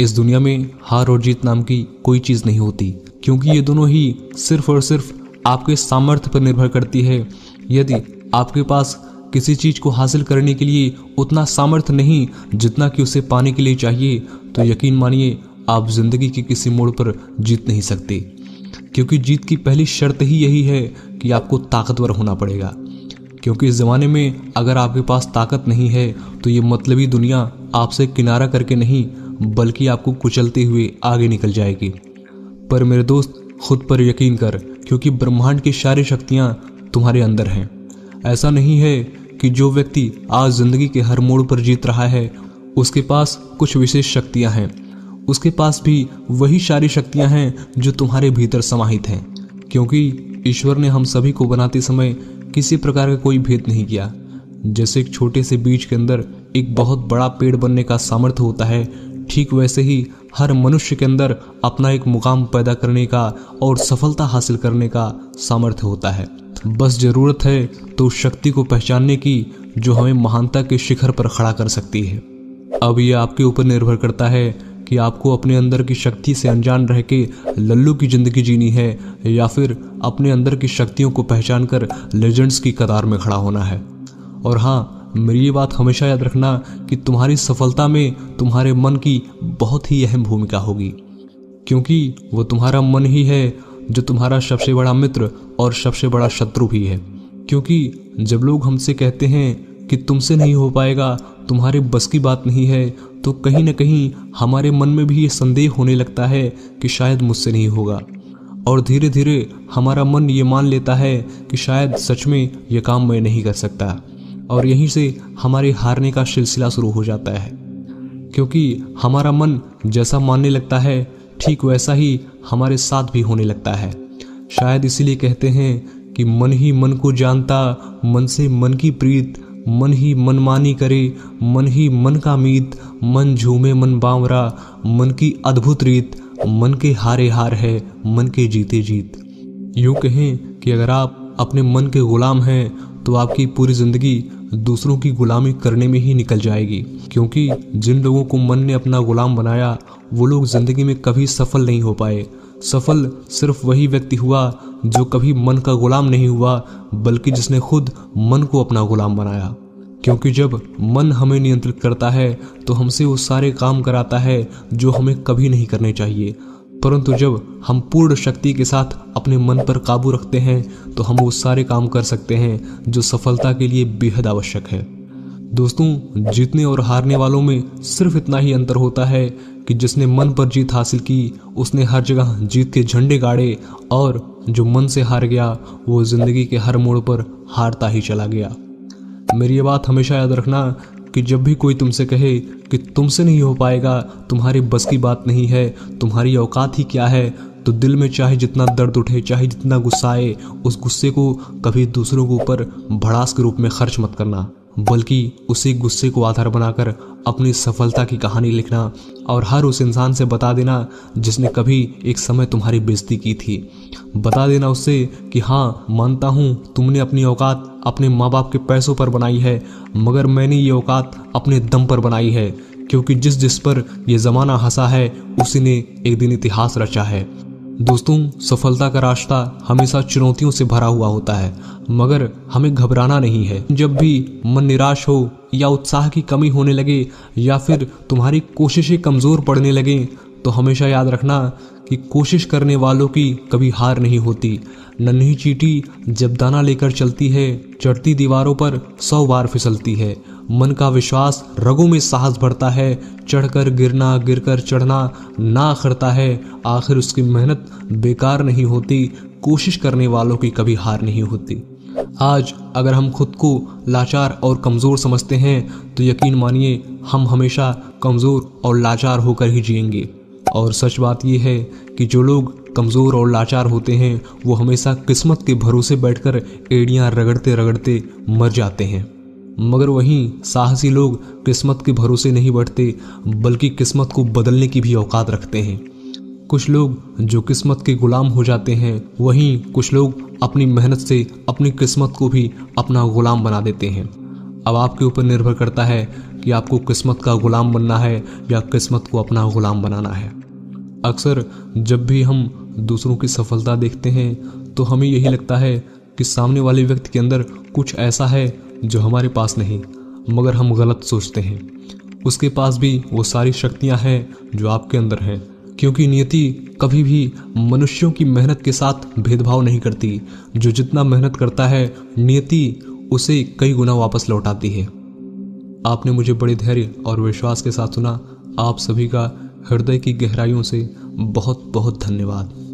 इस दुनिया में हार और जीत नाम की कोई चीज़ नहीं होती क्योंकि ये दोनों ही सिर्फ और सिर्फ आपके सामर्थ्य पर निर्भर करती है यदि आपके पास किसी चीज़ को हासिल करने के लिए उतना सामर्थ्य नहीं जितना कि उसे पाने के लिए चाहिए तो यकीन मानिए आप जिंदगी के किसी मोड़ पर जीत नहीं सकते क्योंकि जीत की पहली शर्त ही यही है कि आपको ताकतवर होना पड़ेगा क्योंकि इस ज़माने में अगर आपके पास ताकत नहीं है तो ये मतलबी दुनिया आपसे किनारा करके नहीं बल्कि आपको कुचलते हुए आगे निकल जाएगी पर मेरे दोस्त खुद पर यकीन कर क्योंकि ब्रह्मांड की सारी शक्तियाँ तुम्हारे अंदर हैं ऐसा नहीं है कि जो व्यक्ति आज जिंदगी के हर मोड़ पर जीत रहा है उसके पास कुछ विशेष शक्तियाँ हैं उसके पास भी वही सारी शक्तियाँ हैं जो तुम्हारे भीतर समाहित हैं क्योंकि ईश्वर ने हम सभी को बनाते समय किसी प्रकार का कोई भेद नहीं किया जैसे एक छोटे से बीज के अंदर एक बहुत बड़ा पेड़ बनने का सामर्थ्य होता है ठीक वैसे ही हर मनुष्य के अंदर अपना एक मुकाम पैदा करने का और सफलता हासिल करने का सामर्थ्य होता है बस ज़रूरत है तो शक्ति को पहचानने की जो हमें महानता के शिखर पर खड़ा कर सकती है अब यह आपके ऊपर निर्भर करता है कि आपको अपने अंदर की शक्ति से अनजान रह के लल्लू की ज़िंदगी जीनी है या फिर अपने अंदर की शक्तियों को पहचान कर लेजेंड्स की कतार में खड़ा होना है और हाँ मेरी ये बात हमेशा याद रखना कि तुम्हारी सफलता में तुम्हारे मन की बहुत ही अहम भूमिका होगी क्योंकि वो तुम्हारा मन ही है जो तुम्हारा सबसे बड़ा मित्र और सबसे बड़ा शत्रु भी है क्योंकि जब लोग हमसे कहते हैं कि तुमसे नहीं हो पाएगा तुम्हारे बस की बात नहीं है तो कहीं ना कहीं हमारे मन में भी ये संदेह होने लगता है कि शायद मुझसे नहीं होगा और धीरे धीरे हमारा मन ये मान लेता है कि शायद सच में ये काम मैं नहीं कर सकता और यहीं से हमारे हारने का सिलसिला शुरू हो जाता है क्योंकि हमारा मन जैसा मानने लगता है ठीक वैसा ही हमारे साथ भी होने लगता है शायद इसीलिए कहते हैं कि मन ही मन को जानता मन से मन की प्रीत मन ही मनमानी करे मन ही मन का मीत मन झूमे मन बावरा मन की अद्भुत रीत मन के हारे हार है मन के जीते जीत यूँ कहें कि अगर आप अपने मन के गुलाम हैं तो आपकी पूरी ज़िंदगी दूसरों की गुलामी करने में ही निकल जाएगी क्योंकि जिन लोगों को मन ने अपना गुलाम बनाया वो लोग ज़िंदगी में कभी सफल नहीं हो पाए सफल सिर्फ वही व्यक्ति हुआ जो कभी मन का गुलाम नहीं हुआ बल्कि जिसने खुद मन को अपना गुलाम बनाया क्योंकि जब मन हमें नियंत्रित करता है तो हमसे वो सारे काम कराता है जो हमें कभी नहीं करने चाहिए परंतु जब हम पूर्ण शक्ति के साथ अपने मन पर काबू रखते हैं तो हम वो सारे काम कर सकते हैं जो सफलता के लिए बेहद आवश्यक है दोस्तों जीतने और हारने वालों में सिर्फ इतना ही अंतर होता है कि जिसने मन पर जीत हासिल की उसने हर जगह जीत के झंडे गाड़े और जो मन से हार गया वो ज़िंदगी के हर मोड़ पर हारता ही चला गया मेरी ये बात हमेशा याद रखना कि जब भी कोई तुमसे कहे कि तुमसे नहीं हो पाएगा तुम्हारे बस की बात नहीं है तुम्हारी औकात ही क्या है तो दिल में चाहे जितना दर्द उठे चाहे जितना गुस्सा आए उस गुस्से को कभी दूसरों के ऊपर भड़ास के रूप में खर्च मत करना बल्कि उसी गुस्से को आधार बनाकर अपनी सफलता की कहानी लिखना और हर उस इंसान से बता देना जिसने कभी एक समय तुम्हारी बेजती की थी बता देना उससे कि हाँ मानता हूँ तुमने अपनी औकात अपने माँ बाप के पैसों पर बनाई है मगर मैंने ये औकात अपने दम पर बनाई है क्योंकि जिस जिस पर यह ज़माना हंसा है उसी ने एक दिन इतिहास रचा है दोस्तों सफलता का रास्ता हमेशा चुनौतियों से भरा हुआ होता है मगर हमें घबराना नहीं है जब भी मन निराश हो या उत्साह की कमी होने लगे या फिर तुम्हारी कोशिशें कमज़ोर पड़ने लगें तो हमेशा याद रखना कि कोशिश करने वालों की कभी हार नहीं होती नन्ही चीटी जब दाना लेकर चलती है चढ़ती दीवारों पर सौ बार फिसलती है मन का विश्वास रगों में साहस भरता है चढ़कर गिरना गिरकर चढ़ना ना अखरता है आखिर उसकी मेहनत बेकार नहीं होती कोशिश करने वालों की कभी हार नहीं होती आज अगर हम खुद को लाचार और कमज़ोर समझते हैं तो यकीन मानिए हम हमेशा कमज़ोर और लाचार होकर ही जिएंगे और सच बात यह है कि जो लोग कमज़ोर और लाचार होते हैं वो हमेशा किस्मत के भरोसे बैठकर एड़ियाँ रगड़ते रगड़ते मर जाते हैं मगर वहीं साहसी लोग किस्मत के भरोसे नहीं बैठते बल्कि किस्मत को बदलने की भी औकात रखते हैं कुछ लोग जो किस्मत के गुलाम हो जाते हैं वहीं कुछ लोग अपनी मेहनत से अपनी किस्मत को भी अपना गुलाम बना देते हैं अब आपके ऊपर निर्भर करता है कि आपको किस्मत का गुलाम बनना है या किस्मत को अपना गुलाम बनाना है अक्सर जब भी हम दूसरों की सफलता देखते हैं तो हमें यही लगता है कि सामने वाले व्यक्ति के अंदर कुछ ऐसा है जो हमारे पास नहीं मगर हम गलत सोचते हैं उसके पास भी वो सारी शक्तियाँ हैं जो आपके अंदर हैं क्योंकि नियति कभी भी मनुष्यों की मेहनत के साथ भेदभाव नहीं करती जो जितना मेहनत करता है नियति उसे कई गुना वापस लौटाती है आपने मुझे बड़े धैर्य और विश्वास के साथ सुना आप सभी का हृदय की गहराइयों से बहुत बहुत धन्यवाद